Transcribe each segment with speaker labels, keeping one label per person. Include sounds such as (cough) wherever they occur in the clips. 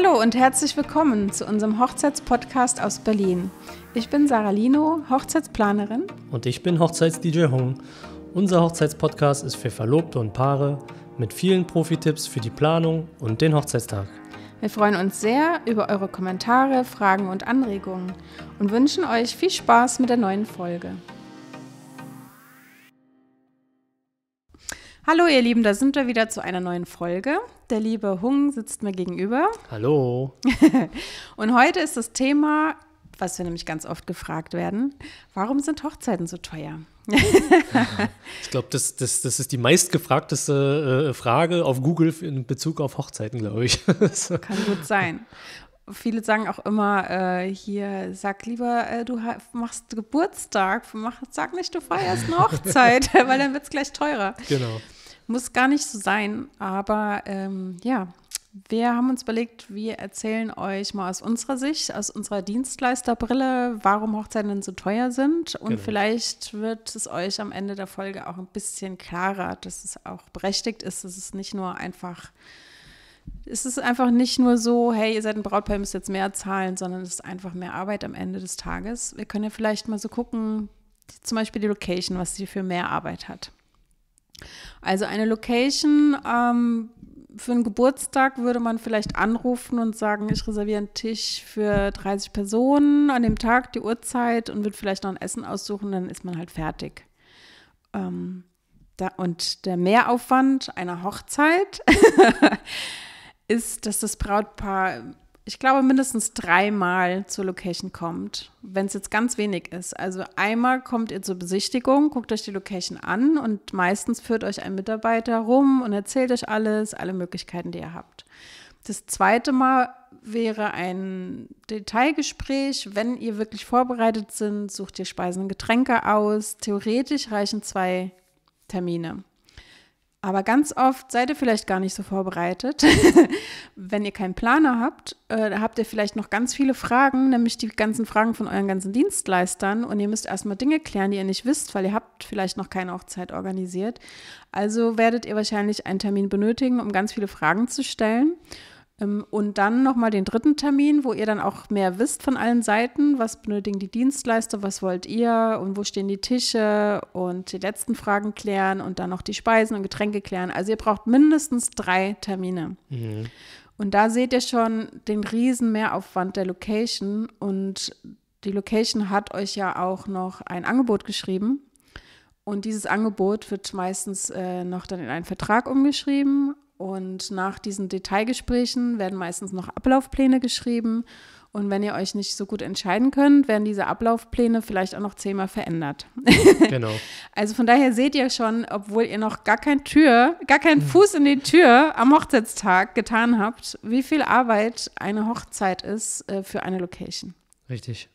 Speaker 1: Hallo und herzlich willkommen zu unserem Hochzeitspodcast aus Berlin. Ich bin Sarah Lino, Hochzeitsplanerin.
Speaker 2: Und ich bin Hochzeits-DJ Hung. Unser Hochzeitspodcast ist für Verlobte und Paare mit vielen Profi-Tipps für die Planung und den Hochzeitstag.
Speaker 1: Wir freuen uns sehr über eure Kommentare, Fragen und Anregungen und wünschen euch viel Spaß mit der neuen Folge. Hallo ihr Lieben, da sind wir wieder zu einer neuen Folge. Der liebe Hung sitzt mir gegenüber.
Speaker 2: Hallo.
Speaker 1: (laughs) Und heute ist das Thema, was wir nämlich ganz oft gefragt werden, warum sind Hochzeiten so teuer? (laughs)
Speaker 2: ich glaube, das, das, das ist die meistgefragteste äh, Frage auf Google in Bezug auf Hochzeiten, glaube ich. (laughs) Kann
Speaker 1: gut sein viele sagen auch immer äh, hier, sag lieber, äh, du machst Geburtstag, mach, sag nicht, du feierst eine Hochzeit, weil dann wird es gleich teurer. Genau. Muss gar nicht so sein, aber ähm, ja, wir haben uns überlegt, wir erzählen euch mal aus unserer Sicht, aus unserer Dienstleisterbrille, warum Hochzeiten so teuer sind. Und genau. vielleicht wird es euch am Ende der Folge auch ein bisschen klarer, dass es auch berechtigt ist, dass es nicht nur einfach, es ist einfach nicht nur so, hey, ihr seid ein Brautpaar, ihr müsst jetzt mehr zahlen, sondern es ist einfach mehr Arbeit am Ende des Tages. Wir können ja vielleicht mal so gucken, zum Beispiel die Location, was sie für mehr Arbeit hat. Also eine Location ähm, für einen Geburtstag würde man vielleicht anrufen und sagen, ich reserviere einen Tisch für 30 Personen an dem Tag, die Uhrzeit und würde vielleicht noch ein Essen aussuchen, dann ist man halt fertig. Ähm, da, und der Mehraufwand einer Hochzeit (laughs) ist, dass das Brautpaar ich glaube, mindestens dreimal zur Location kommt, wenn es jetzt ganz wenig ist. Also einmal kommt ihr zur Besichtigung, guckt euch die Location an und meistens führt euch ein Mitarbeiter rum und erzählt euch alles, alle Möglichkeiten, die ihr habt. Das zweite Mal wäre ein Detailgespräch. Wenn ihr wirklich vorbereitet sind, sucht ihr Speisen und Getränke aus. Theoretisch reichen zwei Termine. Aber ganz oft seid ihr vielleicht gar nicht so vorbereitet. (laughs) Wenn ihr keinen Planer habt, äh, habt ihr vielleicht noch ganz viele Fragen, nämlich die ganzen Fragen von euren ganzen Dienstleistern. Und ihr müsst erstmal Dinge klären, die ihr nicht wisst, weil ihr habt vielleicht noch keine Hochzeit organisiert. Also werdet ihr wahrscheinlich einen Termin benötigen, um ganz viele Fragen zu stellen. Ähm, und dann nochmal den dritten Termin, wo ihr dann auch mehr wisst von allen Seiten, was benötigen die Dienstleister, was wollt ihr und wo stehen die Tische und die letzten Fragen klären und dann noch die Speisen und Getränke klären. Also ihr braucht mindestens drei Termine. Mhm. Und da seht ihr schon den riesen Mehraufwand der Location und die Location hat euch ja auch noch ein Angebot geschrieben. Und dieses Angebot wird meistens äh, noch dann in einen Vertrag umgeschrieben und nach diesen Detailgesprächen werden meistens noch Ablaufpläne geschrieben. Und wenn ihr euch nicht so gut entscheiden könnt, werden diese Ablaufpläne vielleicht auch noch zehnmal verändert. (laughs) genau. Also von daher seht ihr schon, obwohl ihr noch gar kein Tür, gar keinen mhm. Fuß in die Tür am Hochzeitstag getan habt, wie viel Arbeit eine Hochzeit ist äh, für eine Location. Richtig.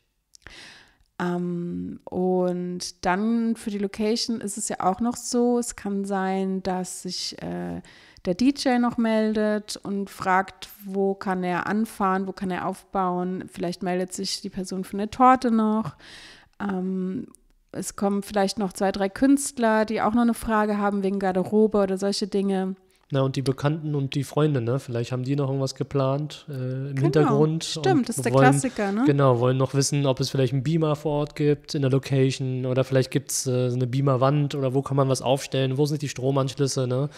Speaker 1: Ähm, und dann für die Location ist es ja auch noch so, es kann sein, dass sich äh, der DJ noch meldet und fragt, wo kann er anfahren, wo kann er aufbauen. Vielleicht meldet sich die Person von der Torte noch. Ähm, es kommen vielleicht noch zwei, drei Künstler, die auch noch eine Frage haben wegen Garderobe oder solche Dinge.
Speaker 2: Na, und die Bekannten und die Freunde, ne? Vielleicht haben die noch irgendwas geplant äh, im genau, Hintergrund. Stimmt, das ist der Klassiker, ne? Genau, wollen noch wissen, ob es vielleicht einen Beamer vor Ort gibt in der Location oder vielleicht gibt es äh, eine Beamerwand oder wo kann man was aufstellen, wo sind die Stromanschlüsse, ne?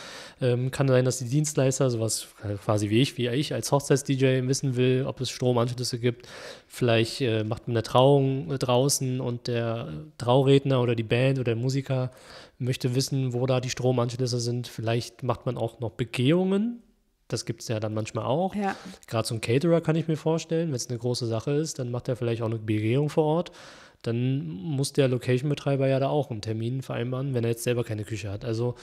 Speaker 2: Ähm, kann sein, dass die Dienstleister, sowas äh, quasi wie ich, wie ich als Hochzeits-DJ wissen will, ob es Stromanschlüsse gibt. Vielleicht äh, macht man eine Trauung äh, draußen und der Trauredner oder die Band oder der Musiker möchte wissen, wo da die Stromanschlüsse sind. Vielleicht macht man auch noch Begehungen. Das gibt es ja dann manchmal auch. Ja. Gerade so ein Caterer kann ich mir vorstellen, wenn es eine große Sache ist, dann macht er vielleicht auch eine Begehung vor Ort. Dann muss der Location-Betreiber ja da auch einen Termin vereinbaren, wenn er jetzt selber keine Küche hat. Also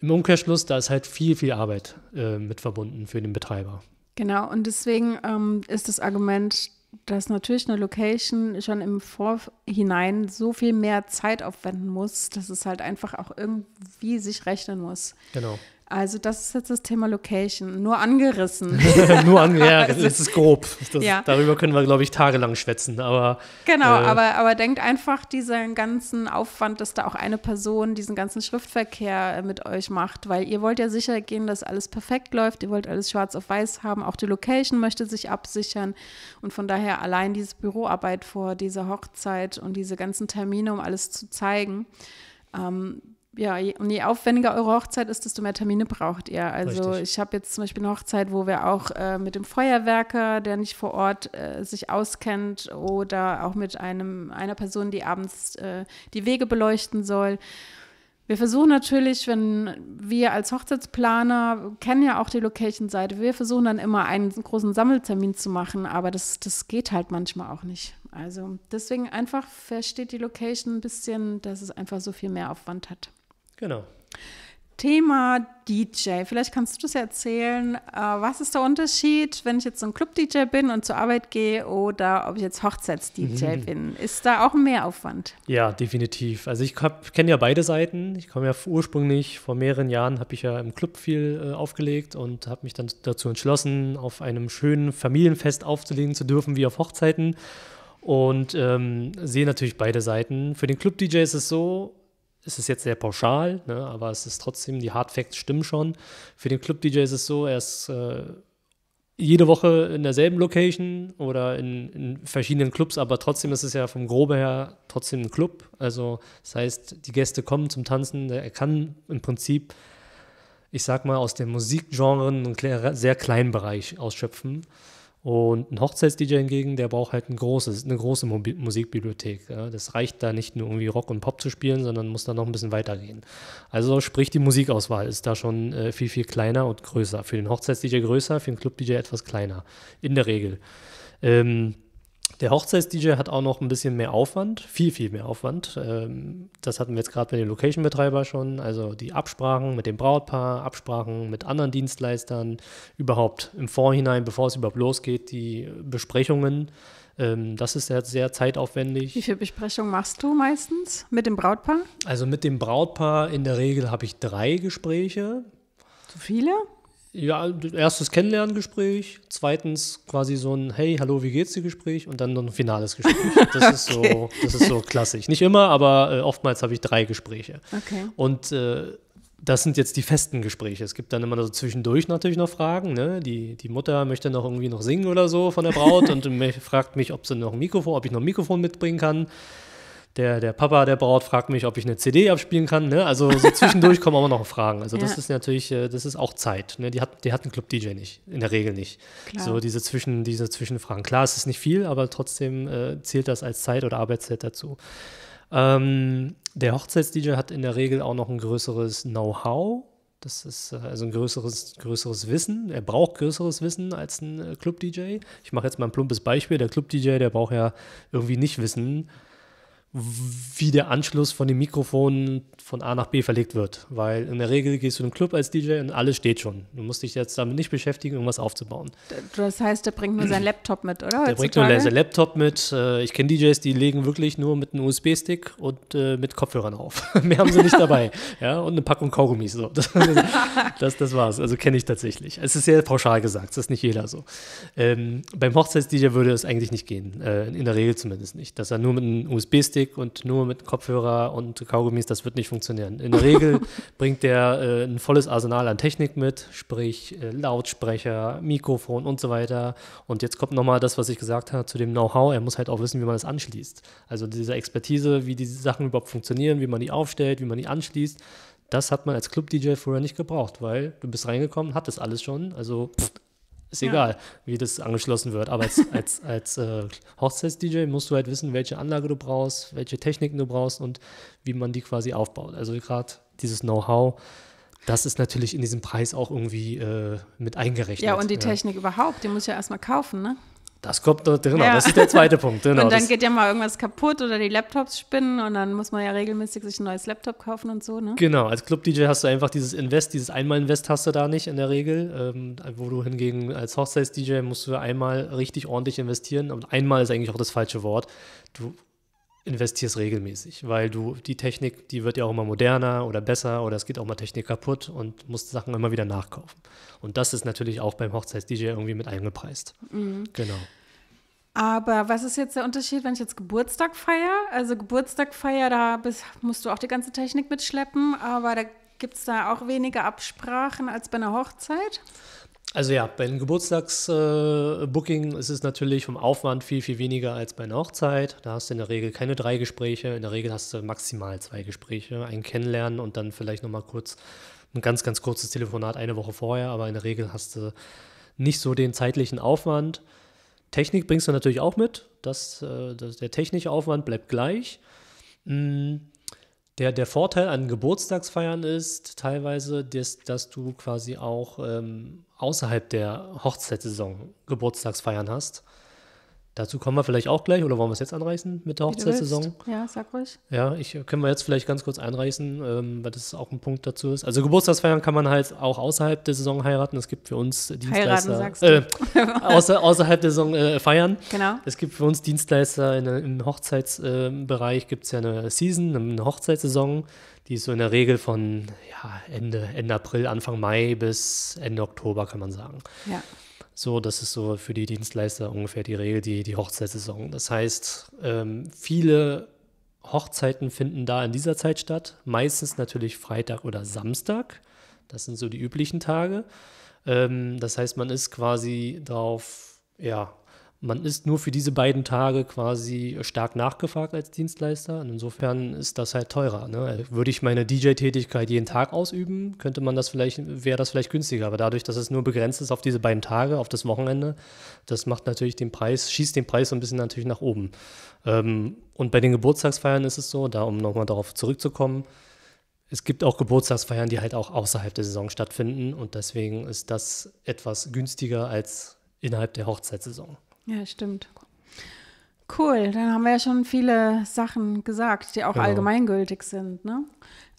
Speaker 2: im Umkehrschluss, da ist halt viel, viel Arbeit äh, mit verbunden für den Betreiber.
Speaker 1: Genau, und deswegen ähm, ist das Argument, dass natürlich eine Location schon im Vorhinein so viel mehr Zeit aufwenden muss, dass es halt einfach auch irgendwie sich rechnen muss. Genau. Also das ist jetzt das Thema Location, nur angerissen. (laughs) nur
Speaker 2: angerissen, ja, also, das ist grob. Das, ja. Darüber können wir, glaube ich, tagelang schwätzen. Aber, genau, äh, aber,
Speaker 1: aber denkt einfach diesen ganzen Aufwand, dass da auch eine Person diesen ganzen Schriftverkehr äh, mit euch macht, weil ihr wollt ja sicher gehen, dass alles perfekt läuft, ihr wollt alles schwarz auf weiß haben, auch die Location möchte sich absichern und von daher allein diese Büroarbeit vor dieser Hochzeit und diese ganzen Termine, um alles zu zeigen, ähm, ja, und je aufwendiger eure Hochzeit ist, desto mehr Termine braucht ihr. Also Richtig. ich habe jetzt zum Beispiel eine Hochzeit, wo wir auch äh, mit dem Feuerwerker, der nicht vor Ort äh, sich auskennt, oder auch mit einem, einer Person, die abends äh, die Wege beleuchten soll. Wir versuchen natürlich, wenn wir als Hochzeitsplaner kennen ja auch die Location-Seite, wir versuchen dann immer einen großen Sammeltermin zu machen, aber das, das geht halt manchmal auch nicht. Also deswegen einfach versteht die Location ein bisschen, dass es einfach so viel mehr Aufwand hat. Genau. Thema DJ. Vielleicht kannst du das erzählen. Äh, was ist der Unterschied, wenn ich jetzt so ein Club-DJ bin und zur Arbeit gehe oder ob ich jetzt Hochzeits-DJ mhm. bin? Ist da auch ein Mehraufwand?
Speaker 2: Ja, definitiv. Also ich kenne ja beide Seiten. Ich komme ja ursprünglich, vor mehreren Jahren habe ich ja im Club viel äh, aufgelegt und habe mich dann dazu entschlossen, auf einem schönen Familienfest aufzulegen zu dürfen, wie auf Hochzeiten. Und ähm, sehe natürlich beide Seiten. Für den Club-DJ ist es so, es ist jetzt sehr pauschal, ne, aber es ist trotzdem, die Hard Facts stimmen schon. Für den Club-DJ ist es so, er ist äh, jede Woche in derselben Location oder in, in, verschiedenen Clubs, aber trotzdem ist es ja vom Grobe her trotzdem ein Club. Also das heißt, die Gäste kommen zum Tanzen, er kann im Prinzip, ich sag mal, aus dem Musikgenre einen sehr kleinen Bereich ausschöpfen. Und ein Hochzeits-DJ hingegen, der braucht halt ein großes, eine große Musikbibliothek. Das reicht da nicht nur irgendwie Rock und Pop zu spielen, sondern muss da noch ein bisschen weitergehen. Also sprich, die Musikauswahl ist da schon äh, viel, viel kleiner und größer. Für den Hochzeits-DJ größer, für den Club-DJ etwas kleiner. In der Regel. Ähm, der Hochzeits-DJ hat auch noch ein bisschen mehr Aufwand, viel, viel mehr Aufwand. Ähm, das hatten wir jetzt gerade bei den Location-Betreiber schon. Also die Absprachen mit dem Brautpaar, Absprachen mit anderen Dienstleistern, überhaupt im Vorhinein, bevor es überhaupt losgeht, die Besprechungen. Ähm, das ist ja sehr zeitaufwendig.
Speaker 1: Wie viele Besprechungen machst du meistens mit dem Brautpaar?
Speaker 2: Also mit dem Brautpaar in der Regel habe ich drei Gespräche. Zu viele? Ja, erstes Kennenlerngespräch, zweitens quasi so ein Hey, hallo, wie geht's dir Gespräch und dann noch ein finales Gespräch. (laughs) Das okay. ist so, das ist so klassisch. Nicht immer, aber äh, oftmals habe ich drei Gespräche. Okay. Und äh, das sind jetzt die festen Gespräche. Es gibt dann immer so zwischendurch natürlich noch Fragen. Ne? Die, die Mutter möchte noch irgendwie noch singen oder so von der Braut und (laughs) fragt mich, ob sie noch ein Mikrofon, ob ich noch ein Mikrofon mitbringen kann der, der Papa der Braut fragt mich, ob ich eine CD abspielen kann. Ne? Also so zwischendurch (laughs) kommen auch noch Fragen. Also das ist natürlich, äh, das ist auch Zeit. Ne? Die hat, die hat ein Club-DJ nicht, in der Regel nicht. Klar. So diese, Zwischen, diese Zwischenfragen. Klar, es ist nicht viel, aber trotzdem äh, zählt das als Zeit oder Arbeitszeit dazu. Ähm, der Hochzeits-DJ hat in der Regel auch noch ein größeres Know-how. Das ist äh, also ein größeres, größeres Wissen. Er braucht größeres Wissen als ein äh, Club-DJ. Ich mache jetzt mal ein plumpes Beispiel. Der Club-DJ, der braucht ja irgendwie nicht wissen, wie der Anschluss von dem Mikrofon von A nach B verlegt wird. Weil in der Regel gehst du in den Club als DJ und alles steht schon. Du musst dich jetzt damit nicht beschäftigen, irgendwas aufzubauen.
Speaker 1: Das heißt, der bringt nur seinen Laptop mit, oder? Der bringt nur seinen
Speaker 2: Laptop mit. Äh, ich kenne DJs, die legen wirklich nur mit einem USB-Stick und äh, mit Kopfhörern auf. (laughs) Mehr haben sie nicht dabei. (laughs) ja, und eine Packung Kaugummis. So. (laughs) Das, das, das war's. Also kenne ich tatsächlich. Es ist sehr pauschal gesagt, das ist nicht jeder so. Ähm, beim Hochzeits-DJ würde es eigentlich nicht gehen. Äh, in der Regel zumindest nicht. Dass er nur mit einem USB-Stick Akustik und nur mit Kopfhörer und Kaugummis, das wird nicht funktionieren. In der Regel (laughs) bringt der äh, ein volles Arsenal an Technik mit, sprich äh, Lautsprecher, Mikrofon und so weiter. Und jetzt kommt nochmal das, was ich gesagt habe zu dem Know-how. Er muss halt auch wissen, wie man das anschließt. Also diese Expertise, wie diese Sachen überhaupt funktionieren, wie man die aufstellt, wie man die anschließt, das hat man als Club-DJ früher nicht gebraucht, weil du bist reingekommen, hattest alles schon. Also pff, ist ja. egal, wie das angeschlossen wird. Aber als, (laughs) als, als äh, Hochzeits-DJ musst du halt wissen, welche Anlage du brauchst, welche Techniken du brauchst und wie man die quasi aufbaut. Also gerade dieses Know-how, das ist natürlich in diesem Preis auch irgendwie äh, mit eingerechnet. Ja, und die ja.
Speaker 1: Technik überhaupt, die muss ich ja erstmal kaufen, ne?
Speaker 2: Das kommt da genau, drin, ja. das ist der zweite (laughs) Punkt. Genau. Und dann geht
Speaker 1: ja mal irgendwas kaputt oder die Laptops spinnen und dann muss man ja regelmäßig sich ein neues Laptop kaufen und so, ne?
Speaker 2: Genau, als Club-DJ hast du einfach dieses Invest, dieses Einmal-Invest hast du da nicht in der Regel, ähm, wo du hingegen als Hochzeits-DJ musst du einmal richtig ordentlich investieren und einmal ist eigentlich auch das falsche Wort. Du investierst regelmäßig, weil du die Technik, die wird ja auch immer moderner oder besser oder es geht auch mal Technik kaputt und musst Sachen immer wieder nachkaufen. Und das ist natürlich auch beim Hochzeits-DJ irgendwie mit eingepreist.
Speaker 1: Mhm. Genau. Aber was ist jetzt der Unterschied, wenn ich jetzt Geburtstag feiere? Also Geburtstag feiere, da bist, musst du auch die ganze Technik mitschleppen, aber da gibt es da auch weniger Absprachen als bei einer Hochzeit?
Speaker 2: Also ja, bei einem Geburtstagsbooking äh, ist es natürlich vom Aufwand viel, viel weniger als bei einer Hochzeit. Da hast du in der Regel keine drei Gespräche. In der Regel hast du maximal zwei Gespräche. Ein Kennenlernen und dann vielleicht nochmal kurz ein ganz, ganz kurzes Telefonat eine Woche vorher. Aber in der Regel hast du nicht so den zeitlichen Aufwand. Technik bringst du natürlich auch mit. Das, äh, das der technische Aufwand bleibt gleich. Mhm. Der, der Vorteil an Geburtstagsfeiern ist teilweise, dass, dass du quasi auch ähm, außerhalb der Hochzeitssaison Geburtstagsfeiern hast. Dazu kommen wir vielleicht auch gleich oder wollen wir es jetzt anreißen mit der Hochzeitssaison?
Speaker 1: Ja, sag ruhig.
Speaker 2: Ja, ich äh, können wir jetzt vielleicht ganz kurz einreißen, ähm, weil das auch ein Punkt dazu ist. Also Geburtstagsfeiern kann man halt auch außerhalb der Saison heiraten. Es gibt für uns Dienstleister. Heiraten, äh, (laughs) außer, außerhalb der Saison äh, feiern. Genau. Es gibt für uns Dienstleister in, im Hochzeitsbereich äh, gibt es ja eine Season, eine Hochzeitssaison, die ist so in der Regel von ja, Ende, Ende April, Anfang Mai bis Ende Oktober, kann man sagen. Ja. So, das ist so für die Dienstleister ungefähr die Regel, die, die Hochzeitssaison. Das heißt, ähm, viele Hochzeiten finden da in dieser Zeit statt. Meistens natürlich Freitag oder Samstag. Das sind so die üblichen Tage. Ähm, das heißt, man ist quasi darauf ja, man ist nur für diese beiden Tage quasi stark nachgefragt als Dienstleister. Und insofern ist das halt teurer. Ne? Also würde ich meine DJ-Tätigkeit jeden Tag ausüben, könnte man das vielleicht, wäre das vielleicht günstiger. Aber dadurch, dass es nur begrenzt ist auf diese beiden Tage, auf das Wochenende, das macht natürlich den Preis, schießt den Preis so ein bisschen natürlich nach oben. Ähm, und bei den Geburtstagsfeiern ist es so, da um nochmal darauf zurückzukommen, es gibt auch Geburtstagsfeiern, die halt auch außerhalb der Saison stattfinden und deswegen ist das etwas günstiger als innerhalb der Hochzeitssaison.
Speaker 1: Ja, stimmt. Cool, dann haben wir ja schon viele Sachen gesagt, die auch genau. allgemeingültig sind. Ne?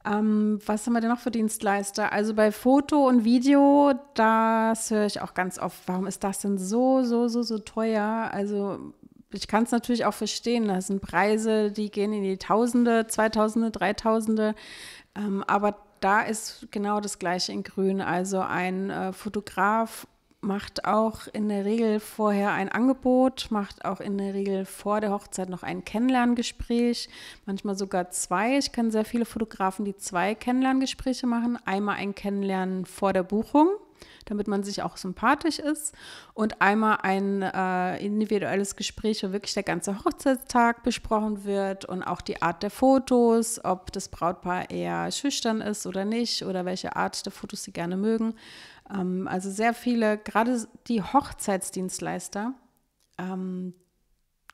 Speaker 1: Ähm, was haben wir denn noch für Dienstleister? Also bei Foto und Video, das höre ich auch ganz oft. Warum ist das denn so, so, so, so teuer? Also ich kann es natürlich auch verstehen. Das sind Preise, die gehen in die Tausende, Zweitausende, Dreitausende. Ähm, aber da ist genau das Gleiche in Grün. Also ein äh, Fotograf macht auch in der Regel vorher ein Angebot, macht auch in der Regel vor der Hochzeit noch ein Kennenlerngespräch, manchmal sogar zwei. Ich kenne sehr viele Fotografen, die zwei Kennenlerngespräche machen. Einmal ein Kennenlernen vor der Buchung, damit man sich auch sympathisch ist und einmal ein äh, individuelles Gespräch, wo wirklich der ganze Hochzeitstag besprochen wird und auch die Art der Fotos, ob das Brautpaar eher schüchtern ist oder nicht oder welche Art der Fotos sie gerne mögen. Ähm, also sehr viele, gerade die Hochzeitsdienstleister, ähm,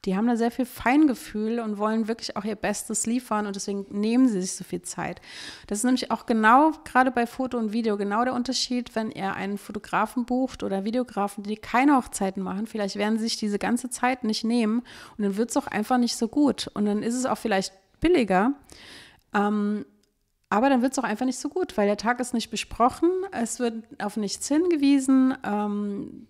Speaker 1: die haben da sehr viel Feingefühl und wollen wirklich auch ihr Bestes liefern und deswegen nehmen sie sich so viel Zeit. Das ist nämlich auch genau, gerade bei Foto und Video, genau der Unterschied, wenn ihr einen Fotografen bucht oder Videografen, die keine Hochzeiten machen, vielleicht werden sie sich diese ganze Zeit nicht nehmen und dann wird es auch einfach nicht so gut und dann ist es auch vielleicht billiger. Ähm, aber dann wird es auch einfach nicht so gut, weil der Tag ist nicht besprochen, es wird auf nichts hingewiesen. Ähm,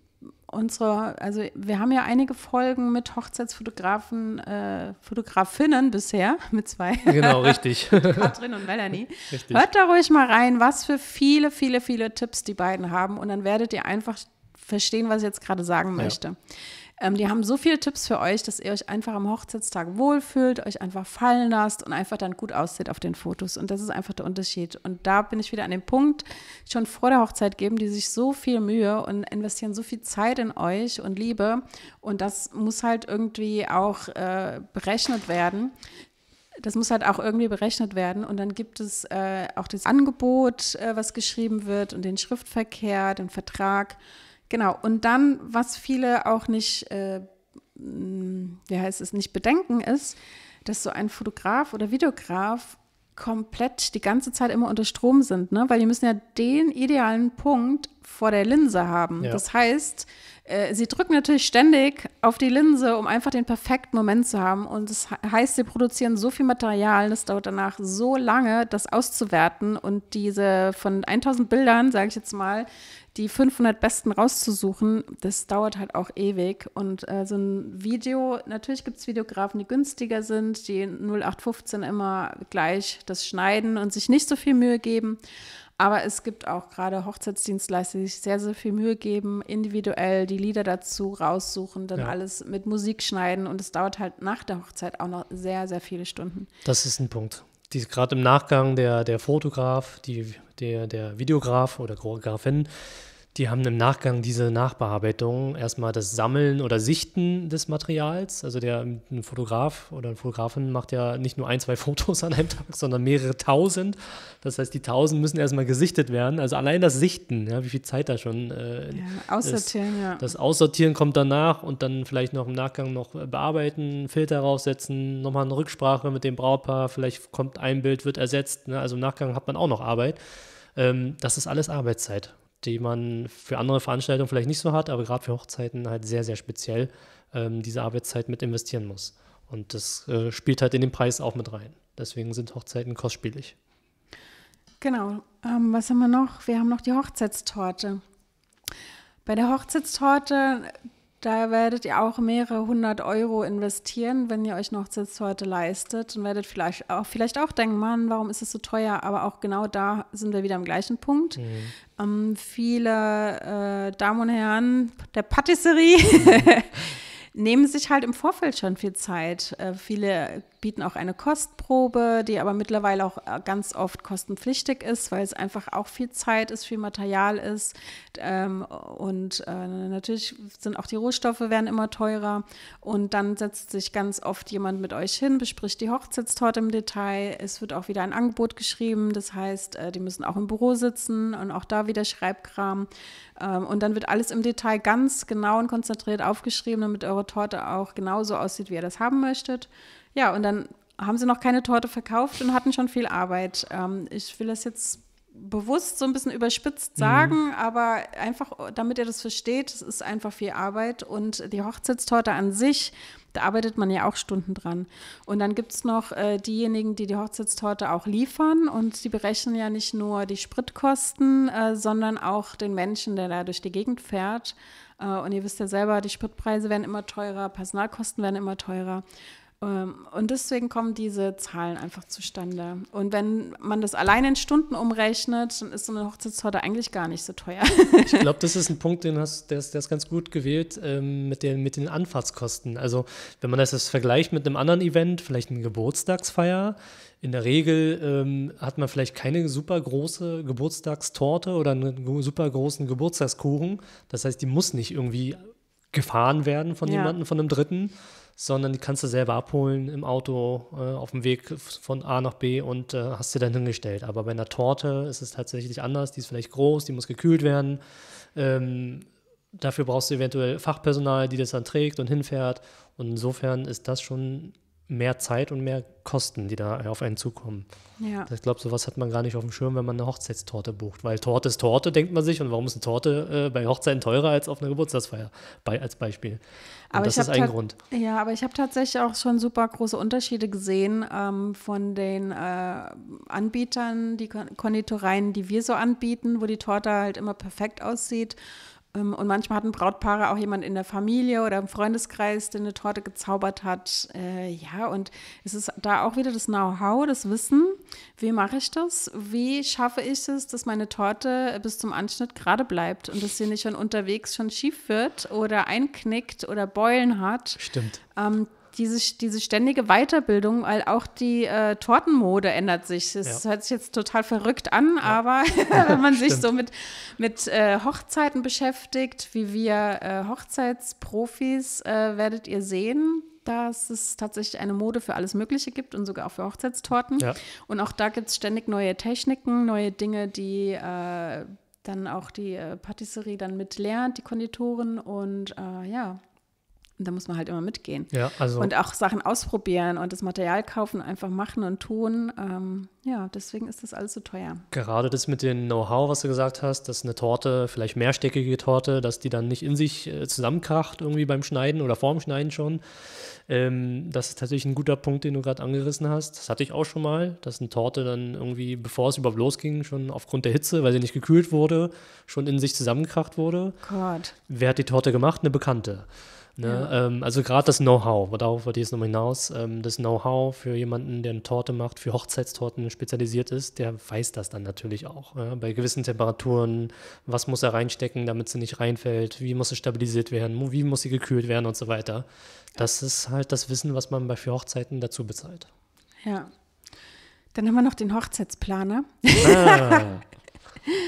Speaker 1: unsere, also wir haben ja einige Folgen mit Hochzeitsfotografen, äh, Fotografinnen bisher, (laughs) mit zwei. Genau, richtig. (laughs) Katrin und Melanie. Richtig. Hört da ruhig mal rein, was für viele, viele, viele Tipps die beiden haben und dann werdet ihr einfach verstehen, was ich jetzt gerade sagen möchte. Ja. Ähm, die haben so viele Tipps für euch, dass ihr euch einfach am Hochzeitstag wohlfühlt, euch einfach fallen lasst und einfach dann gut aussieht auf den Fotos. Und das ist einfach der Unterschied. Und da bin ich wieder an dem Punkt, schon vor der Hochzeit geben die sich so viel Mühe und investieren so viel Zeit in euch und Liebe. Und das muss halt irgendwie auch äh, berechnet werden das muss halt auch irgendwie berechnet werden. Und dann gibt es äh, auch das Angebot, äh, was geschrieben wird und den Schriftverkehr, den Vertrag. Genau, und dann, was viele auch nicht, äh, mm, wie heißt es, nicht bedenken, ist, dass so ein Fotograf oder Videograf komplett die ganze Zeit immer unter Strom sind, ne? weil die müssen ja den idealen Punkt vor der Linse haben. Ja. Das heißt, äh, sie drücken natürlich ständig auf die Linse, um einfach den perfekten Moment zu haben. Und das heißt, sie produzieren so viel Material, das dauert danach so lange, das auszuwerten und diese von 1000 Bildern, sage ich jetzt mal, die 500 besten rauszusuchen, das dauert halt auch ewig. Und äh, so ein Video, natürlich gibt es Videografen, die günstiger sind, die 0815 immer gleich das schneiden und sich nicht so viel Mühe geben. Aber es gibt auch gerade Hochzeitsdienstleister, die sich sehr, sehr viel Mühe geben, individuell die Lieder dazu raussuchen, dann ja. alles mit Musik schneiden und es dauert halt nach der Hochzeit auch noch sehr, sehr viele Stunden.
Speaker 2: Das ist ein Punkt. Gerade im Nachgang der, der Fotograf, die, der, der Videograf oder Choreografin, die haben im Nachgang diese Nachbearbeitung, erstmal das Sammeln oder Sichten des Materials. Also der ein Fotograf oder eine Fotografin macht ja nicht nur ein, zwei (laughs) Fotos an einem Tag, sondern mehrere tausend. Das heißt, die tausend müssen erstmal gesichtet werden. Also allein das Sichten, ja, wie viel Zeit da schon äh, ja, aussortieren, ist. ja. Das Aussortieren kommt danach und dann vielleicht noch im Nachgang noch äh, bearbeiten, Filter raussetzen, nochmal eine Rücksprache mit dem Brautpaar, vielleicht kommt ein Bild, wird ersetzt. Ne? Also im Nachgang hat man auch noch Arbeit. Ähm, das ist alles Arbeitszeit die man für andere Veranstaltungen vielleicht nicht so hat, aber gerade für Hochzeiten halt sehr, sehr speziell ähm, diese Arbeitszeit mit investieren muss. Und das äh, spielt halt in den Preis auch mit rein. Deswegen sind Hochzeiten kostspielig.
Speaker 1: Genau. Ähm, was haben wir noch? Wir haben noch die Hochzeitstorte. Bei der Hochzeitstorte da werdet ihr auch mehrere hundert Euro investieren, wenn ihr euch noch eine Hochzeitstorte leistet und werdet vielleicht auch, vielleicht auch denken, Mann, warum ist es so teuer? Aber auch genau da sind wir wieder am gleichen Punkt. Mhm. Ähm, viele äh, Damen und Herren der Patisserie (laughs) (laughs) nehmen sich halt im Vorfeld schon viel Zeit. Äh, viele bieten auch eine Kostprobe, die aber mittlerweile auch äh, ganz oft kostenpflichtig ist, weil es einfach auch viel Zeit ist, viel Material ist. Ähm, und äh, natürlich sind auch die Rohstoffe werden immer teurer. Und dann setzt sich ganz oft jemand mit euch hin, bespricht die Hochzeitstorte im Detail. Es wird auch wieder ein Angebot geschrieben. Das heißt, äh, die müssen auch im Büro sitzen und auch da wieder Schreibkram. Ähm, und dann wird alles im Detail ganz genau und konzentriert aufgeschrieben, damit eure Torte auch genauso aussieht, wie ihr das haben möchtet. Ja, und dann haben sie noch keine Torte verkauft und hatten schon viel Arbeit. Ähm, ich will das jetzt bewusst so ein bisschen überspitzt mhm. sagen, mhm. aber einfach, damit ihr das versteht, es ist einfach viel Arbeit und die Hochzeitstorte an sich, da arbeitet man ja auch Stunden dran. Und dann gibt es noch äh, diejenigen, die die Hochzeitstorte auch liefern und die berechnen ja nicht nur die Spritkosten, äh, sondern auch den Menschen, der da durch die Gegend fährt. Äh, und ihr wisst ja selber, die Spritpreise werden immer teurer, Personalkosten werden immer teurer. Ähm, und deswegen kommen diese Zahlen einfach zustande. Und wenn man das allein in Stunden umrechnet, dann ist so eine Hochzeitstorte eigentlich gar nicht so teuer.
Speaker 2: ich glaube, das ist ein Punkt, den hast, der, ist, der ist ganz gut gewählt ähm, mit, der, mit den Anfahrtskosten. Also wenn man das jetzt vergleicht mit einem anderen Event, vielleicht eine Geburtstagsfeier, in der Regel ähm, hat man vielleicht keine super große Geburtstagstorte oder einen super großen Geburtstagskuchen. Das heißt, die muss nicht irgendwie gefahren werden von ja. jemandem, von einem Dritten sondern die kannst du selber abholen im Auto äh, auf dem Weg von A nach B und äh, hast sie dann hingestellt. Aber bei einer Torte ist es tatsächlich anders. Die ist vielleicht groß, die muss gekühlt werden. Ähm, dafür brauchst du eventuell Fachpersonal, die das dann trägt und hinfährt. Und insofern ist das schon mehr Zeit und mehr Kosten, die da auf einen zukommen. Ja. Also ich glaube, sowas hat man gar nicht auf dem Schirm, wenn man eine Hochzeitstorte bucht, weil Torte ist Torte, denkt man sich. Und warum ist eine Torte äh, bei Hochzeiten teurer als auf einer Geburtstagsfeier, bei, als Beispiel? Und aber das ist ein Grund.
Speaker 1: Ja, aber ich habe tatsächlich auch schon super große Unterschiede gesehen ähm, von den äh, Anbietern, die Kon Konditoreien, die wir so anbieten, wo die Torte halt immer perfekt aussieht ähm, und manchmal hatten Brautpaare auch jemand in der Familie oder im Freundeskreis, der eine Torte gezaubert hat. Äh, ja, und es ist da auch wieder das Know-how, das Wissen. Wie mache ich das? Wie schaffe ich es, dass meine Torte bis zum Anschnitt gerade bleibt und dass sie nicht schon unterwegs schon schief wird oder einknickt oder Beulen hat? Stimmt. Ähm, diese, diese ständige Weiterbildung, weil auch die äh, Tortenmode ändert sich. Das ja. hört sich jetzt total verrückt an, ja. aber (laughs) wenn man sich so mit, mit äh, Hochzeiten beschäftigt, wie wir äh, Hochzeitsprofis, äh, werdet ihr sehen, dass es tatsächlich eine Mode für alles Mögliche gibt und sogar auch für Hochzeitstorten. Ja. Und auch da gibt es ständig neue Techniken, neue Dinge, die äh, dann auch die äh, Patisserie dann mit lernt, die Konditoren und ja. Und da muss man halt immer mitgehen. Ja, also. Und auch Sachen ausprobieren und das Material kaufen, einfach machen und tun. Ähm, ja, deswegen ist das alles so teuer.
Speaker 2: Gerade das mit dem Know-how, was du gesagt hast, dass eine Torte, vielleicht mehrstöckige Torte, dass die dann nicht in sich äh, zusammenkracht irgendwie beim Schneiden oder vorm Schneiden schon. Ähm, das ist tatsächlich ein guter Punkt, den du gerade angerissen hast. Das hatte ich auch schon mal, dass eine Torte dann irgendwie, bevor es überhaupt losging, schon aufgrund der Hitze, weil sie nicht gekühlt wurde, schon in sich zusammengekracht wurde. Gott. Wer hat die Torte gemacht? Eine Bekannte. Ne? Ja. Ähm, also gerade das Know-how, darauf wollte ich jetzt nochmal hinaus, ähm, das Know-how für jemanden, der eine Torte macht, für Hochzeitstorten spezialisiert ist, der weiß das dann natürlich auch. Ja? Bei gewissen Temperaturen, was muss er reinstecken, damit sie nicht reinfällt, wie muss sie stabilisiert werden, wie muss sie gekühlt werden und so weiter. Das ist halt das Wissen, was man bei für Hochzeiten dazu bezahlt.
Speaker 1: Ja. Dann haben wir noch den Hochzeitsplaner. Ah. (laughs) (laughs)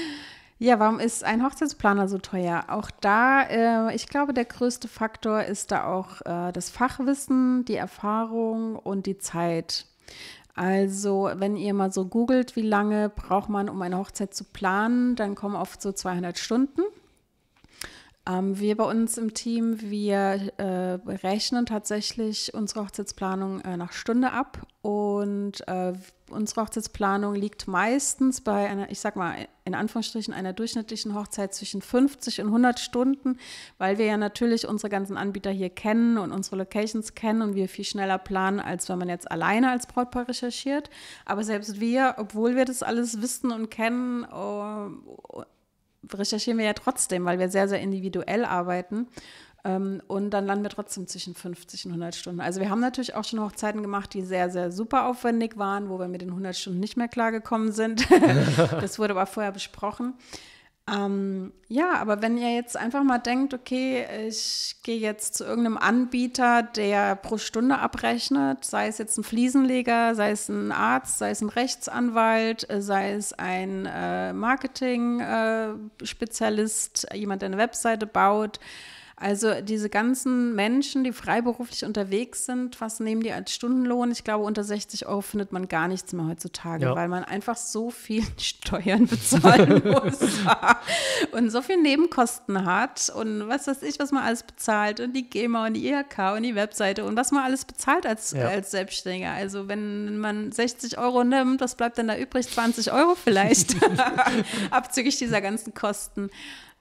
Speaker 1: Ja, warum ist ein Hochzeitsplaner so teuer? Auch da, äh, ich glaube, der größte Faktor ist da auch äh, das Fachwissen, die Erfahrung und die Zeit. Also, wenn ihr mal so googelt, wie lange braucht man, um eine Hochzeit zu planen, dann kommen oft so 200 Stunden. Ähm, wir bei uns im Team, wir äh, rechnen tatsächlich unsere Hochzeitsplanung äh, nach Stunde ab und äh, unsere Hochzeitsplanung liegt meistens bei einer, ich sag mal, in Anführungsstrichen einer durchschnittlichen Hochzeit zwischen 50 und 100 Stunden, weil wir ja natürlich unsere ganzen Anbieter hier kennen und unsere Locations kennen und wir viel schneller planen, als wenn man jetzt alleine als Brautpaar recherchiert. Aber selbst wir, obwohl wir das alles wissen und kennen, äh, recherchieren wir ja trotzdem, weil wir sehr, sehr individuell arbeiten. Ähm, und dann landen wir trotzdem zwischen 50 und 100 Stunden. Also wir haben natürlich auch schon Hochzeiten gemacht, die sehr, sehr super aufwendig waren, wo wir mit den 100 Stunden nicht mehr klargekommen sind. (laughs) das wurde aber vorher besprochen. Ähm, ja, aber wenn ihr jetzt einfach mal denkt, okay, ich gehe jetzt zu irgendeinem Anbieter, der pro Stunde abrechnet, sei es jetzt ein Fliesenleger, sei es ein Arzt, sei es ein Rechtsanwalt, äh, sei es ein äh, Marketing-Spezialist, äh, jemand, der eine Webseite baut, also diese ganzen Menschen, die freiberuflich unterwegs sind, was nehmen die als Stundenlohn? Ich glaube, unter 60 Euro findet man gar nichts mehr heutzutage, ja. weil man einfach so viel (laughs) Steuern bezahlen (laughs) muss (laughs) und so viel Nebenkosten hat und was weiß ich, was man alles bezahlt und die GEMA und die IHK und die Webseite und was man alles bezahlt als, ja. als Selbstständiger. Also wenn man 60 Euro nimmt, was bleibt dann da übrig? 20 Euro vielleicht, abzüglich dieser ganzen Kosten.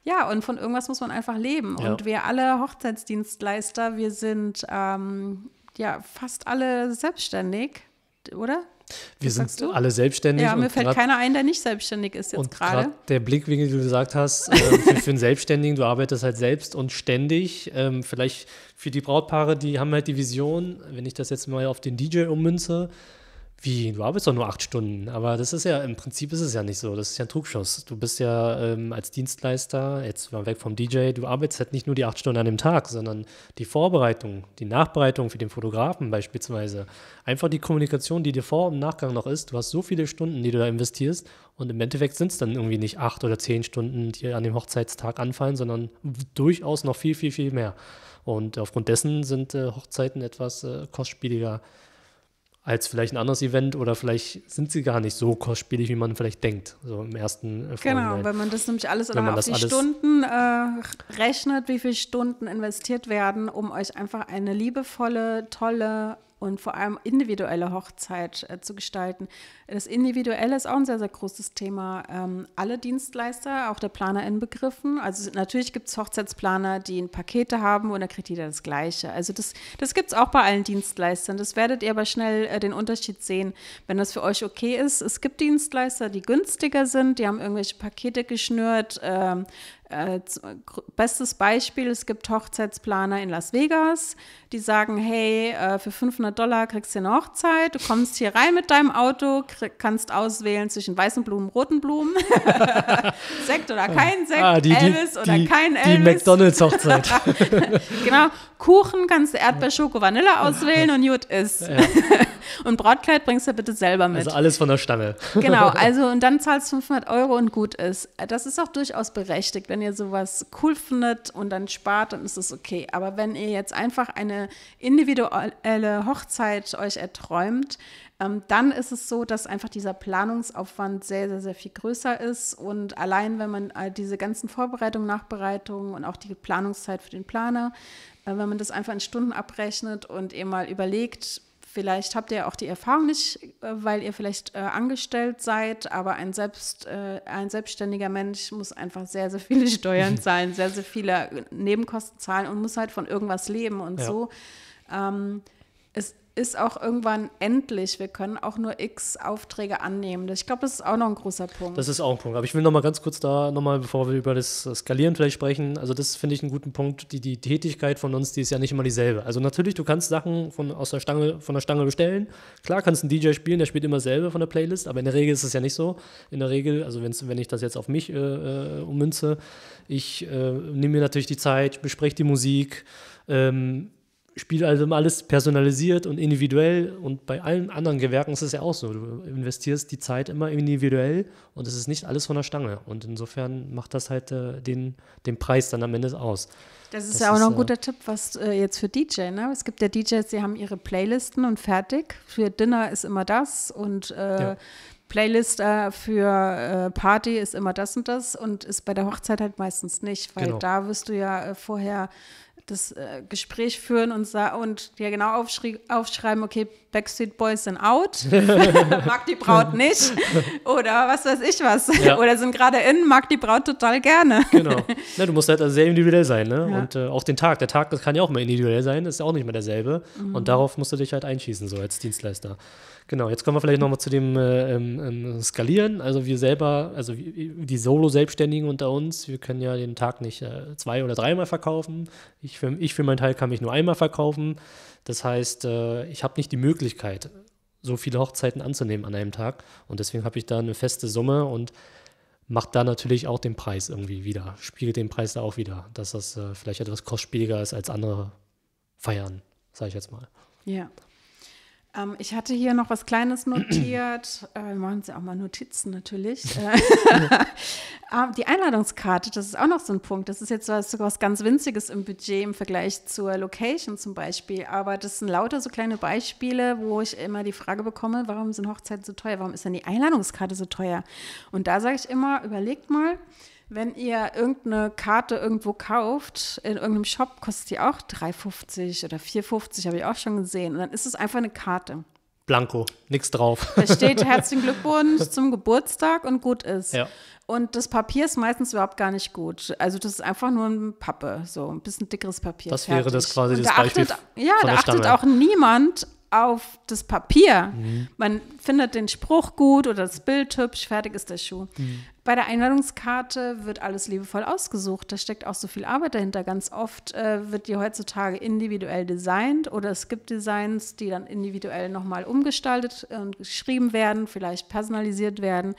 Speaker 1: Ja, und von irgendwas muss man einfach leben. Ja. Und wir alle Hochzeitsdienstleister, wir sind ähm, ja fast alle selbstständig, oder? Wir Was sind alle selbstständig. Ja, mir fällt grad, keiner ein, der nicht selbstständig ist jetzt gerade.
Speaker 2: Der Blickwinkel, wie du gesagt hast, äh, für, für, einen Selbstständigen, du arbeitest halt selbst und ständig. Ähm, vielleicht für die Brautpaare, die haben halt die Vision, wenn ich das jetzt mal auf den DJ ummünze, wie, du arbeitest doch nur acht Stunden. Aber das ist ja, im Prinzip ist es ja nicht so. Das ist ja ein Trugschuss. Du bist ja ähm, als Dienstleister, jetzt mal weg vom DJ, du arbeitest halt nicht nur die acht Stunden an dem Tag, sondern die Vorbereitung, die Nachbereitung für den Fotografen beispielsweise. Einfach die Kommunikation, die dir vor und Nachgang noch ist. Du hast so viele Stunden, die du da investierst. Und im Endeffekt sind es dann irgendwie nicht acht oder zehn Stunden, die an dem Hochzeitstag anfallen, sondern durchaus noch viel, viel, viel mehr. Und aufgrund dessen sind äh, Hochzeiten etwas äh, kostspieliger als vielleicht ein anderes Event oder vielleicht sind sie gar nicht so kostspielig, wie man vielleicht denkt, so im ersten äh, Genau, wenn
Speaker 1: man das nämlich alles wenn man auf die Stunden äh, rechnet, wie viele Stunden investiert werden, um euch einfach eine liebevolle, tolle und vor allem individuelle Hochzeit äh, zu gestalten. Das Individuelle ist auch ein sehr, sehr großes Thema. Ähm, alle Dienstleister, auch der Planer inbegriffen. Also natürlich gibt es Hochzeitsplaner, die ein Pakete haben und da kriegt jeder das Gleiche. Also das, das gibt es auch bei allen Dienstleistern. Das werdet ihr aber schnell äh, den Unterschied sehen, wenn das für euch okay ist. Es gibt Dienstleister, die günstiger sind, die haben irgendwelche Pakete geschnürt, ähm, äh, bestes Beispiel, es gibt Hochzeitsplaner in Las Vegas, die sagen, hey, äh, für 500 Dollar kriegst du eine Hochzeit, du kommst hier rein mit deinem Auto, krieg, kannst auswählen zwischen weißen Blumen, roten Blumen, (laughs) Sekt oder kein Sekt, ah, die, Elvis die, oder die, kein Elvis. Die
Speaker 2: McDonalds-Hochzeit.
Speaker 1: (laughs) genau, Kuchen kannst du Erdbeer, Schoko, Vanille auswählen und gut ist. Ja. (laughs) und Brautkleid bringst du bitte selber mit. Also alles von der Stange. genau, also und dann zahlst du 500 Euro und gut ist. Das ist auch durchaus berechtigt, wenn wenn ihr sowas cool findet und dann spart, dann ist es okay. Aber wenn ihr jetzt einfach eine individuelle Hochzeit euch erträumt, ähm, dann ist es so, dass einfach dieser Planungsaufwand sehr, sehr, sehr viel größer ist. Und allein, wenn man äh, diese ganzen Vorbereitungen, Nachbereitungen und auch die Planungszeit für den Planer, äh, wenn man das einfach in Stunden abrechnet und ihr mal überlegt, Vielleicht habt ihr auch die Erfahrung nicht, äh, weil ihr vielleicht äh, angestellt seid, aber ein, Selbst, äh, ein selbstständiger Mensch muss einfach sehr, sehr viele (laughs) Steuern mhm. zahlen, sehr, sehr viele äh, Nebenkosten zahlen und muss halt von irgendwas leben. Und ja. so ähm, ist ist auch irgendwann endlich. Wir können auch nur x Aufträge annehmen. Ich glaube, das ist auch noch ein großer Punkt. Das ist
Speaker 2: auch ein Punkt. Aber ich will noch mal ganz kurz da noch mal, bevor wir über das Skalieren vielleicht sprechen. Also das finde ich einen guten Punkt. Die, die Tätigkeit von uns, die ist ja nicht immer dieselbe. Also natürlich, du kannst Sachen von, aus der Stange, von der Stange bestellen. Klar kannst einen DJ spielen, der spielt immer selber von der Playlist. Aber in der Regel ist es ja nicht so. In der Regel, also wenn's, wenn ich das jetzt auf mich äh, äh ummünze, ich äh, nehme mir natürlich die Zeit, bespreche die Musik, ähm, Spiel also alles personalisiert und individuell und bei allen anderen Gewerken ist es ja auch so. Du investierst die Zeit immer individuell und es ist nicht alles von der Stange. Und insofern macht das halt äh, den, den Preis dann am Ende aus. Das ist das ja auch ist, noch ein äh, guter
Speaker 1: äh, Tipp, was äh, jetzt für DJ, ne? Es gibt ja DJs, die haben ihre Playlisten und fertig. Für Dinner ist immer das und äh, ja. Playlist äh, für äh, Party ist immer das und das und ist bei der Hochzeit halt meistens nicht, weil genau. da wirst du ja äh, vorher das äh, Gespräch führen und, und ja genau aufschreiben, okay, Backstreet Boys sind out, (laughs) (laughs) mag die Braut nicht oder was weiß ich was. Ja. Oder sind gerade in, mag die Braut total gerne. Genau.
Speaker 2: Na, du musst halt also sehr individuell sein. Ne? Ja. Und äh, auch den Tag. Der Tag das kann ja auch mal individuell sein, ist ja auch nicht mehr derselbe. Mhm. Und darauf musst du dich halt einschießen, so als Dienstleister. Genau, jetzt kommen wir vielleicht nochmal zu dem äh, ähm, ähm, Skalieren. Also wir selber, also die Solo-Selbstständigen unter uns, wir können ja den Tag nicht äh, zwei- oder dreimal verkaufen. Ich für, ich für meinen Teil kann mich nur einmal verkaufen. Das heißt, äh, ich habe nicht die Möglichkeit, so viele Hochzeiten anzunehmen an einem Tag. Und deswegen habe ich da eine feste Summe und macht da natürlich auch den Preis irgendwie wieder, spiegelt den Preis da auch wieder, dass das äh, vielleicht etwas kostspieliger ist als andere Feiern, sage ich jetzt mal.
Speaker 1: Ja. Ähm, ich hatte hier noch was Kleines notiert. (clears throat) äh, wir machen Sie auch mal Notizen natürlich. (laughs) Äh, (laughs) ah, die Einladungskarte, das ist auch noch so ein Punkt. Das ist jetzt was, was ganz Winziges im Budget im Vergleich zur Location zum Beispiel. Aber das sind lauter so kleine Beispiele, wo ich immer die Frage bekomme, warum sind Hochzeiten so teuer? Warum ist denn die Einladungskarte so teuer? Und da sage ich immer, überlegt mal, wenn ihr irgendeine Karte irgendwo kauft, in irgendeinem Shop kostet die auch 3,50 oder 4,50, habe ich auch schon gesehen. Und dann ist es einfach eine Karte.
Speaker 2: Blanko, nichts drauf. Da steht (laughs) herzlichen Glückwunsch zum
Speaker 1: Geburtstag und gut ist. Ja. Und das Papier ist meistens überhaupt gar nicht gut. Also das ist einfach nur ein Pappe, so ein bisschen dickeres Papier. Das fertig. wäre das quasi und das da Beispiel. Achtet, ja, da achtet auch niemand auf das Papier. Mhm. Man findet den Spruch gut oder das Bild hübsch, fertig ist der Schuh. Mhm bei der Einladungskarte wird alles liebevoll ausgesucht. Da steckt auch so viel Arbeit dahinter. Ganz oft äh, wird die heutzutage individuell designt oder es gibt Designs, die dann individuell nochmal umgestaltet und geschrieben werden, vielleicht personalisiert werden.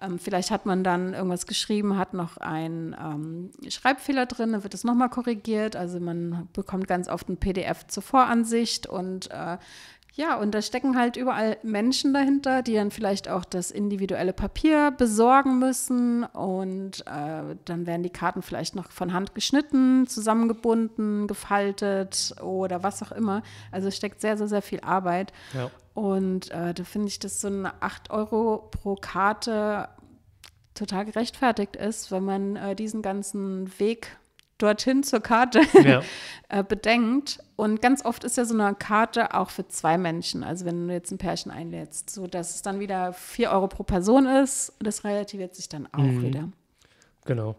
Speaker 1: Ähm, vielleicht hat man dann irgendwas geschrieben, hat noch einen ähm, Schreibfehler drin, dann wird es nochmal korrigiert. Also man bekommt ganz oft ein PDF zur Voransicht und äh, ja, und da stecken halt überall Menschen dahinter, die dann vielleicht auch das individuelle Papier besorgen müssen und äh, dann werden die Karten vielleicht noch von Hand geschnitten, zusammengebunden, gefaltet oder was auch immer. Also steckt sehr, sehr, sehr viel Arbeit. Ja. Und äh, da finde ich, dass so eine 8 Euro pro Karte total gerechtfertigt ist, wenn man äh, diesen ganzen Weg dorthin zur Karte ja. (laughs) Äh, bedenkt. Und ganz oft ist ja so eine Karte auch für zwei Menschen, also wenn du jetzt ein Pärchen einlädst, so dass es dann wieder vier Euro pro Person ist. Das relativiert sich dann auch mhm. wieder.
Speaker 2: Genau.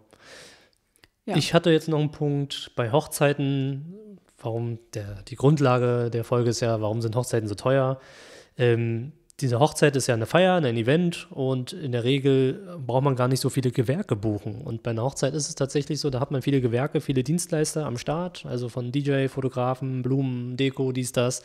Speaker 2: Ja. Ich hatte jetzt noch einen Punkt bei Hochzeiten, warum der, die Grundlage der Folge ist ja, warum sind Hochzeiten so teuer? Ähm, diese Hochzeit ist ja eine Feier, ein Event und in der Regel braucht man gar nicht so viele Gewerke buchen. Und bei einer Hochzeit ist es tatsächlich so, da hat man viele Gewerke, viele Dienstleister am Start, also von DJ, Fotografen, Blumen, Deko, dies, das.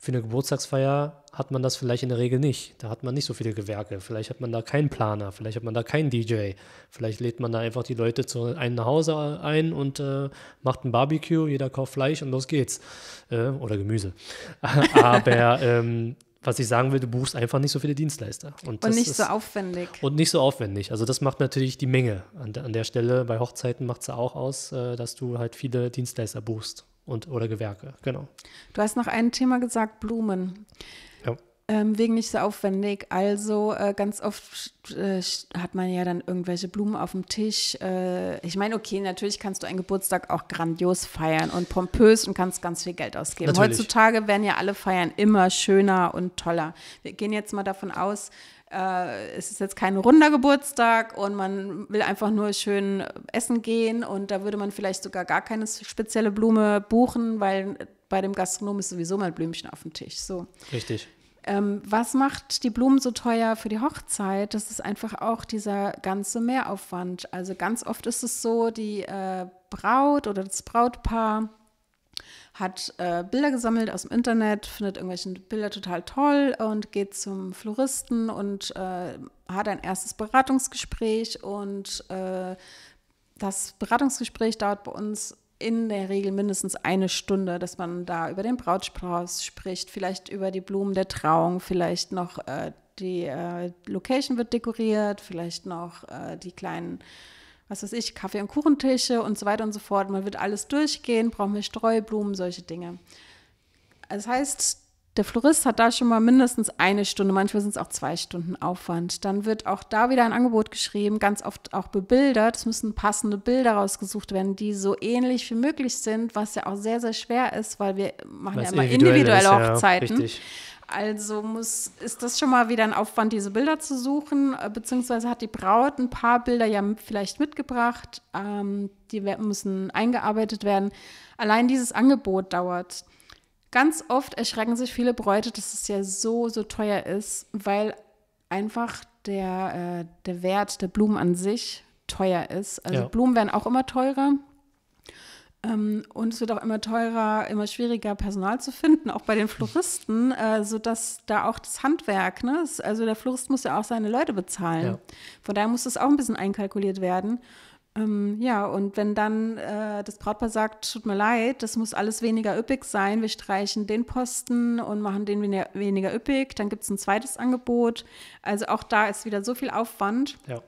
Speaker 2: Für eine Geburtstagsfeier hat man das vielleicht in der Regel nicht. Da hat man nicht so viele Gewerke. Vielleicht hat man da keinen Planer, vielleicht hat man da keinen DJ. Vielleicht lädt man da einfach die Leute zu einem Hause ein und äh, macht ein Barbecue, jeder kauft Fleisch und los geht's. Äh, oder Gemüse. (laughs) Aber ähm, was ich sagen will, du buchst einfach nicht so viele Dienstleister. Und, und nicht ist, so aufwendig. Und nicht so aufwendig. Also das macht natürlich die Menge. An, an der Stelle bei Hochzeiten macht es auch aus, äh, dass du halt viele Dienstleister buchst und
Speaker 1: oder Gewerke, genau. Du hast noch ein Thema gesagt, Blumen. Ähm, wegen nicht so aufwendig. Also äh, ganz oft äh, hat man ja dann irgendwelche Blumen auf dem Tisch. Äh, ich meine, okay, natürlich kannst du einen Geburtstag auch grandios feiern und pompös und kannst ganz viel Geld ausgeben. Natürlich. Heutzutage werden ja alle Feiern immer schöner und toller. Wir gehen jetzt mal davon aus, äh, es ist jetzt kein runder Geburtstag und man will einfach nur schön essen gehen und da würde man vielleicht sogar gar keine spezielle Blume buchen, weil bei dem Gastronom ist sowieso mal Blümchen auf dem Tisch. So. Richtig. Ähm, was macht die Blumen so teuer für die Hochzeit? Das ist einfach auch dieser ganze Mehraufwand. Also ganz oft ist es so, die äh, Braut oder das Brautpaar hat äh, Bilder gesammelt aus dem Internet, findet irgendwelche Bilder total toll und geht zum Floristen und äh, hat ein erstes Beratungsgespräch und äh, das Beratungsgespräch dauert bei uns in der Regel mindestens eine Stunde, dass man da über den Brautspraus spricht, vielleicht über die Blumen der Trauung, vielleicht noch äh, die äh, Location wird dekoriert, vielleicht noch äh, die kleinen, was weiß ich, Kaffee- und Kuchentische und so weiter und so fort. Man wird alles durchgehen, brauchen wir Streublumen, solche Dinge. Das heißt, der Florist hat da schon mal mindestens eine Stunde, manchmal sind es auch zwei Stunden Aufwand. Dann wird auch da wieder ein Angebot geschrieben, ganz oft auch bebildert. Es müssen passende Bilder rausgesucht werden, die so ähnlich wie möglich sind, was ja auch sehr, sehr schwer ist, weil wir machen was ja immer individuelle ist, Hochzeiten. Ja, also muss, ist das schon mal wieder ein Aufwand, diese Bilder zu suchen, äh, beziehungsweise hat die Braut ein paar Bilder ja vielleicht mitgebracht, ähm, die müssen eingearbeitet werden. Allein dieses Angebot dauert. Ganz oft erschrecken sich viele Bräute, dass es ja so, so teuer ist, weil einfach der, äh, der Wert der Blumen an sich teuer ist. Also ja. Blumen werden auch immer teurer. Ähm, und es wird auch immer teurer, immer schwieriger, Personal zu finden, auch bei den Floristen, äh, sodass da auch das Handwerk, ne? also der Florist muss ja auch seine Leute bezahlen. Ja. Von daher muss das auch ein bisschen einkalkuliert werden. Ähm, ja, und wenn dann äh, das Brautpaar sagt, tut mir leid, das muss alles weniger üppig sein, wir streichen den Posten und machen den weniger, weniger üppig, dann gibt es ein zweites Angebot. Also auch da ist wieder so viel Aufwand. Ja.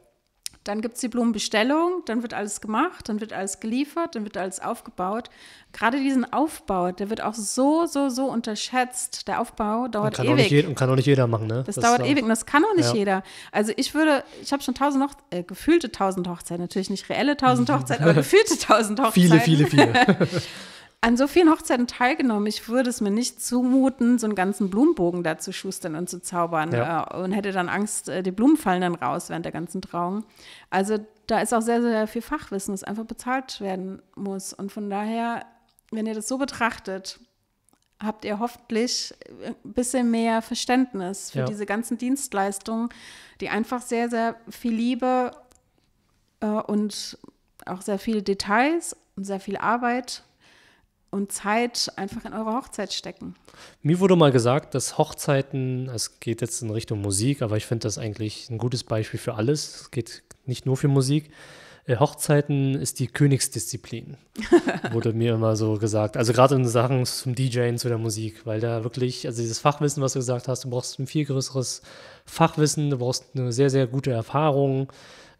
Speaker 1: Dann gibt es die Blumenbestellung, dann wird alles gemacht, dann wird alles geliefert, dann wird alles aufgebaut. Gerade diesen Aufbau, der wird auch so, so, so unterschätzt. Der Aufbau dauert und ewig.
Speaker 2: und kann auch nicht jeder machen, ne? Das, das dauert ewig und das kann auch nicht ja. jeder.
Speaker 1: Also ich würde, ich habe schon tausend Hoch äh, gefühlte tausend Hochzeiten, natürlich nicht reelle tausend (laughs) Hochzeiten, aber gefühlte tausend Hochzeiten. viele, viele, viele. (laughs) an so vielen Hochzeiten teilgenommen. Ich würde es mir nicht zumuten, so einen ganzen Blumenbogen da zu schustern und zu zaubern ja. äh, und hätte dann Angst, äh, die Blumen fallen dann raus während der ganzen Trauung. Also da ist auch sehr, sehr viel Fachwissen, das einfach bezahlt werden muss. Und von daher, wenn ihr das so betrachtet, habt ihr hoffentlich ein bisschen mehr Verständnis für ja. diese ganzen Dienstleistungen, die einfach sehr, sehr viel Liebe äh, und auch sehr viele Details und sehr viel Arbeit und Zeit einfach in eure Hochzeit stecken.
Speaker 2: Mir wurde mal gesagt, dass Hochzeiten, es geht jetzt in Richtung Musik, aber ich finde das eigentlich ein gutes Beispiel für alles. Es geht nicht nur für Musik. Äh, Hochzeiten ist die Königsdisziplin, (laughs) wurde mir immer so gesagt. Also gerade in Sachen zum DJen, zu der Musik, weil da wirklich, also dieses Fachwissen, was du gesagt hast, du brauchst ein viel größeres Fachwissen, du brauchst eine sehr, sehr gute Erfahrung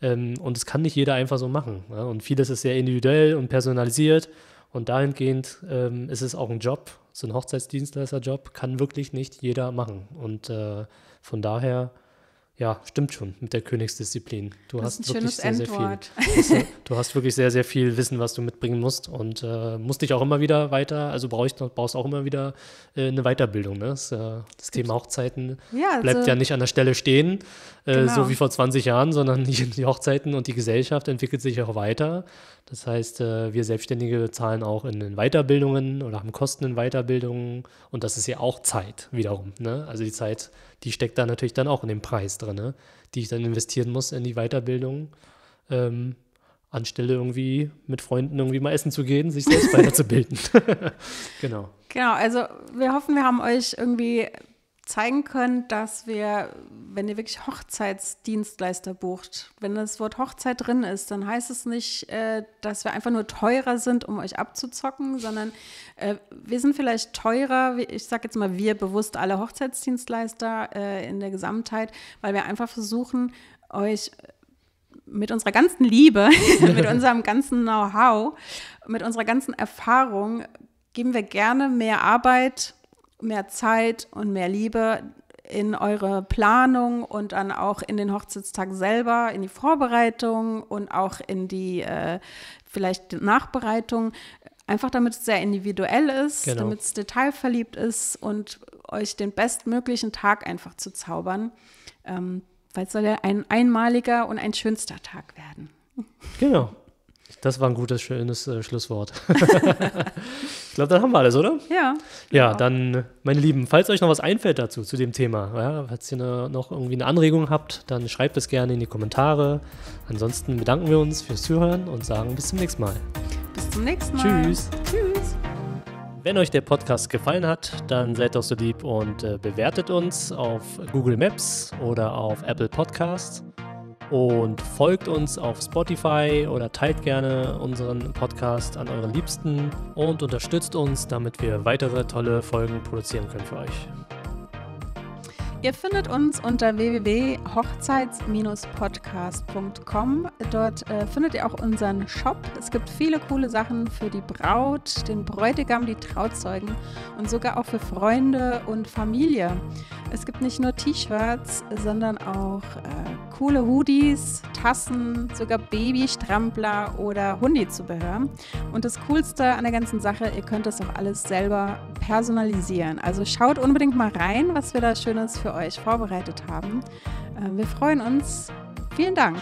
Speaker 2: ähm, und das kann nicht jeder einfach so machen. Ja? Ne? Und vieles ist sehr individuell und personalisiert und dahingehend ähm, ist es auch ein Job, so ein Hochzeitsdienstleisterjob kann wirklich nicht jeder machen. Und äh, von daher ja, stimmt schon mit der Königsdisziplin. Du hast wirklich sehr, Endwort. sehr viel. du hast wirklich sehr, sehr viel Wissen, was du mitbringen musst und äh, musst dich auch immer wieder weiter, also brauchst, brauchst auch immer wieder äh, eine Weiterbildung. Ne? Das, äh, das Thema Hochzeiten ja, bleibt also ja nicht an der Stelle stehen, äh, genau. so wie vor 20 Jahren, sondern (laughs) die, Hochzeiten und die Gesellschaft entwickelt sich auch weiter. Das heißt, äh, wir Selbstständige zahlen auch in, in Weiterbildungen oder haben Kosten in Weiterbildungen und das ist ja auch Zeit wiederum. Ne? Also die Zeit die steckt da natürlich dann auch in dem Preis drin, ne? die ich dann investieren muss in die Weiterbildung. Ähm, anstelle irgendwie mit Freunden irgendwie mal essen zu gehen, sich selbst (laughs) weiterzubilden. (laughs) genau.
Speaker 1: Genau, also wir hoffen, wir haben euch irgendwie zeigen können, dass wir, wenn ihr wirklich Hochzeitsdienstleister bucht, wenn das Wort Hochzeit drin ist, dann heißt es nicht, äh, dass wir einfach nur teurer sind, um euch abzuzocken, sondern äh, wir sind vielleicht teurer, ich sage jetzt mal wir bewusst alle Hochzeitsdienstleister äh, in der Gesamtheit, weil wir einfach versuchen, euch mit unserer ganzen Liebe, (laughs) mit (laughs) unserem ganzen Know-how, mit unserer ganzen Erfahrung geben wir gerne mehr Arbeit, mehr Zeit und mehr Liebe in eure Planung und dann auch in den Hochzeitstag selber, in die Vorbereitung und auch in die äh, vielleicht Nachbereitung. Einfach damit es sehr individuell ist, genau. damit es detailverliebt ist und euch den bestmöglichen Tag einfach zu zaubern. Ähm, weil es soll ja ein einmaliger und ein schönster Tag werden.
Speaker 2: Genau. Das war ein gutes, schönes äh, Schlusswort. (laughs) ich glaube, dann haben wir alles, oder? Ja. Ja, genau. dann, meine Lieben, falls euch noch was einfällt dazu, zu dem Thema, ja, falls ihr ne, noch irgendwie eine Anregung habt, dann schreibt es gerne in die Kommentare. Ansonsten bedanken wir uns fürs Zuhören und sagen bis zum nächsten Mal.
Speaker 1: Bis zum nächsten Mal. Tschüss. Tschüss.
Speaker 2: Wenn euch der Podcast gefallen hat, dann seid doch so lieb und äh, bewertet uns auf Google Maps oder auf Apple Podcasts und folgt uns auf Spotify oder teilt gerne unseren Podcast an eure Liebsten und unterstützt uns, damit wir weitere tolle Folgen produzieren können für euch.
Speaker 1: Ihr findet uns unter www.hochzeits-podcast.com. Dort äh, findet ihr auch unseren Shop. Es gibt viele coole Sachen für die Braut, den Bräutigam, die Trauzeugen und sogar auch für Freunde und Familie. Es gibt nicht nur T-Shirts, sondern auch äh, coole Hoodies, Tassen, sogar Babystrampler oder Hundizubehör. Und das Coolste an der ganzen Sache, ihr könnt das auch alles selber personalisieren. Also schaut unbedingt mal rein, was wir da Schönes für für euch vorbereitet haben. Äh, wir freuen uns. Vielen Dank.